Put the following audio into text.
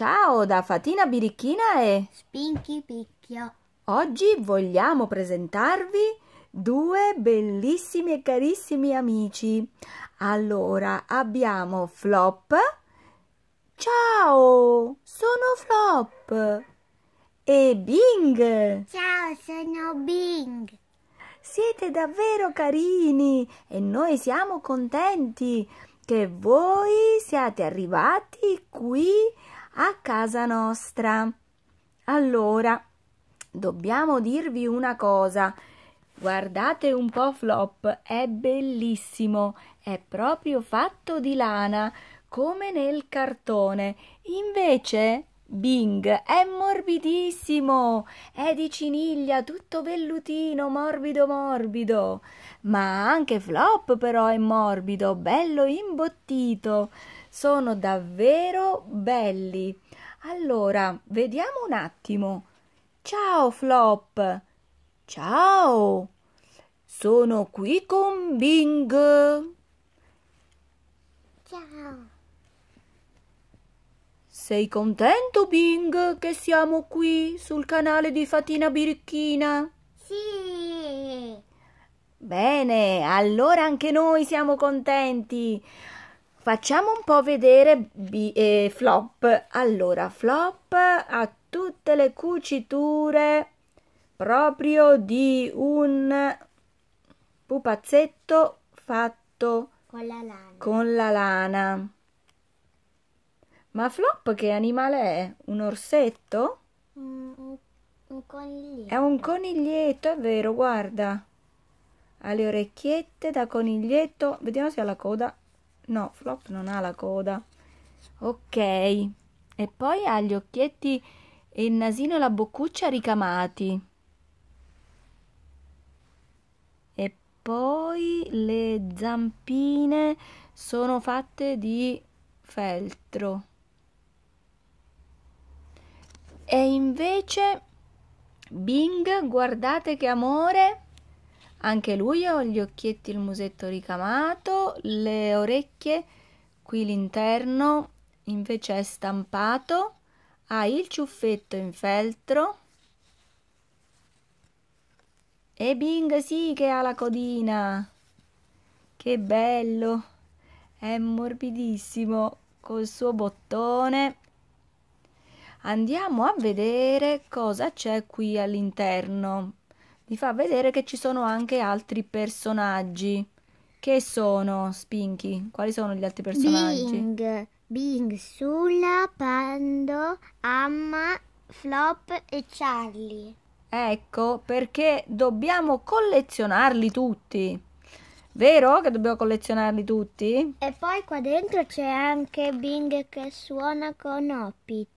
Ciao da Fatina Birichina e Spinchi Picchio. Oggi vogliamo presentarvi due bellissimi e carissimi amici. Allora, abbiamo Flop. Ciao, sono Flop. E Bing. Ciao, sono Bing. Siete davvero carini e noi siamo contenti che voi siate arrivati qui a casa nostra. Allora, dobbiamo dirvi una cosa. Guardate un po' Flop, è bellissimo, è proprio fatto di lana, come nel cartone. Invece Bing è morbidissimo, è di ciniglia, tutto vellutino, morbido morbido. Ma anche Flop però è morbido, bello imbottito. Sono davvero belli. Allora, vediamo un attimo. Ciao Flop. Ciao. Sono qui con Bing. Ciao. Sei contento, Bing, che siamo qui sul canale di Fatina Birichina? Sì. Bene, allora anche noi siamo contenti. Facciamo un po' vedere B eh, Flop. Allora, Flop ha tutte le cuciture proprio di un pupazzetto fatto con la lana. Con la lana. Ma Flop che animale è? Un orsetto? Mm, un, un coniglietto. È un coniglietto, è vero, guarda. Ha le orecchiette da coniglietto. Vediamo se ha la coda. No, Flop non ha la coda. Ok. E poi ha gli occhietti e il nasino e la boccuccia ricamati. E poi le zampine sono fatte di feltro. E invece Bing, guardate che amore! Anche lui ha gli occhietti, il musetto ricamato, le orecchie, qui l'interno invece è stampato, ha il ciuffetto in feltro. E Bing sì che ha la codina! Che bello! È morbidissimo col suo bottone. Andiamo a vedere cosa c'è qui all'interno. Vi fa vedere che ci sono anche altri personaggi. Che sono, Spinky? Quali sono gli altri personaggi? Bing, Bing, Sulla, Pando, Amma, Flop e Charlie. Ecco, perché dobbiamo collezionarli tutti. Vero che dobbiamo collezionarli tutti? E poi qua dentro c'è anche Bing che suona con Hoppit.